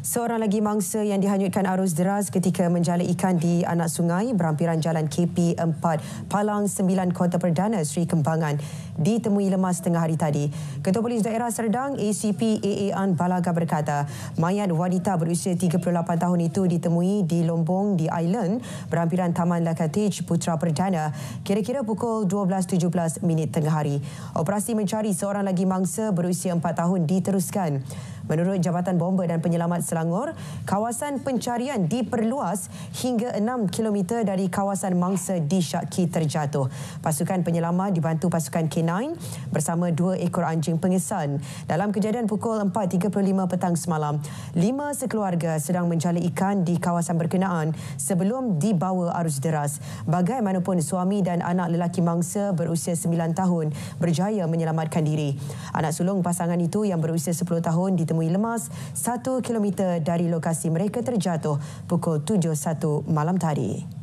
Seorang lagi mangsa yang dihanyutkan arus deras ketika menjala ikan di anak sungai berhampiran jalan KP4 Palang 9 Kota Perdana Sri Kembangan ditemui lemas tengah hari tadi. Ketua Polis Daerah Serdang ACP AA An Balaga berkata, mayat wanita berusia 38 tahun itu ditemui di Lombong di Island berhampiran Taman Lakatej Putra Perdana kira-kira pukul 12.17 minit tengah hari. Operasi mencari seorang lagi mangsa berusia 4 tahun diteruskan. Menurut Jabatan Bomber dan Penyelamat Selangor, kawasan pencarian diperluas hingga 6 km dari kawasan mangsa di disyaki terjatuh. Pasukan penyelamat dibantu pasukan K9 bersama dua ekor anjing pengesan. Dalam kejadian pukul 4.35 petang semalam, lima sekeluarga sedang mencari ikan di kawasan berkenaan sebelum dibawa arus deras. Bagaimanapun suami dan anak lelaki mangsa berusia 9 tahun berjaya menyelamatkan diri. Anak sulung pasangan itu yang berusia 10 tahun ditemukan ditemui lemas 1 km dari lokasi mereka terjatuh pukul 7.01 malam tadi.